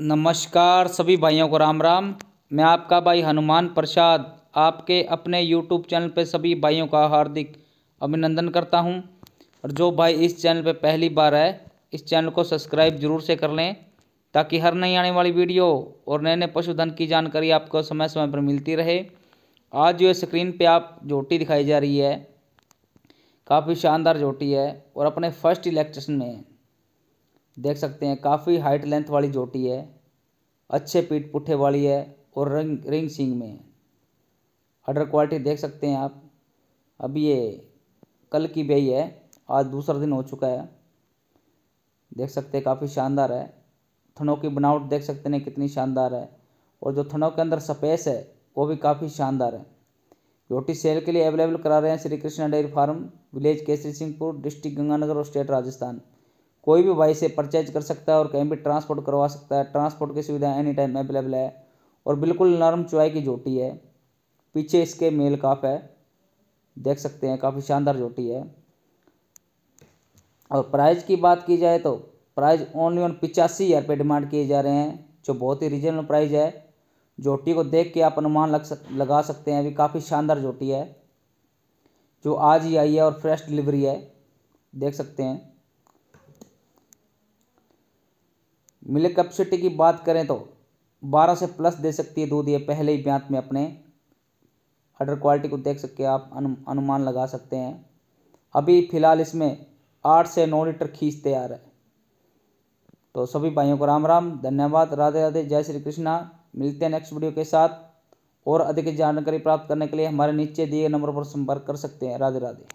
नमस्कार सभी भाइयों को राम राम मैं आपका भाई हनुमान प्रसाद आपके अपने यूट्यूब चैनल पर सभी भाइयों का हार्दिक अभिनंदन करता हूं और जो भाई इस चैनल पर पहली बार है इस चैनल को सब्सक्राइब जरूर से कर लें ताकि हर नई आने वाली वीडियो और नए नए पशुधन की जानकारी आपको समय समय पर मिलती रहे आज जो है स्क्रीन पर आप झोटी दिखाई जा रही है काफ़ी शानदार झोटी है और अपने फर्स्ट इलेक्ट्रेशन में है देख सकते हैं काफ़ी हाइट लेंथ वाली जोटी है अच्छे पीठ पुट्ठे वाली है और रंग रिंग सिंग में अडर क्वालिटी देख सकते हैं आप अब ये कल की बेई है आज दूसरा दिन हो चुका है देख सकते हैं काफ़ी शानदार है थनों की बनावट देख सकते हैं कितनी शानदार है और जो थनों के अंदर स्पेस है वो भी काफ़ी शानदार है जोटी सेल के लिए अवेलेबल करा रहे हैं Shri Krishna dairy farm village Kesari Singhpur district Ganganagar और स्टेट राजस्थान कोई भी भाई से परचेज कर सकता है और कहीं भी ट्रांसपोर्ट करवा सकता है ट्रांसपोर्ट की सुविधा एनी टाइम अवेलेबल है और बिल्कुल नरम चुआई की जोटी है पीछे इसके मेल काफ है देख सकते हैं काफ़ी शानदार जोटी है और प्राइस की बात की जाए तो प्राइस ओनली ऑन पिचासी हज़ार रुपये डिमांड किए जा रहे हैं जो बहुत ही रीजनेबल प्राइस है जोटी को देख के आप अनुमान लग सक लगा सकते हैं अभी काफ़ी शानदार जोटी है जो आज ही आई है और फ्रेश डिलीवरी है देख सकते हैं मिल्क कैपेसिटी की बात करें तो 12 से प्लस दे सकती है दूध ये पहले ही ब्यांत में अपने अडर क्वालिटी को देख सकते आप अनु, अनुमान लगा सकते हैं अभी फ़िलहाल इसमें आठ से नौ लीटर खींच तैयार है तो सभी भाइयों को राम राम धन्यवाद राधे राधे जय श्री कृष्णा मिलते हैं नेक्स्ट वीडियो के साथ और अधिक जानकारी प्राप्त करने के लिए हमारे नीचे दिए नंबर पर संपर्क कर सकते हैं राधे राधे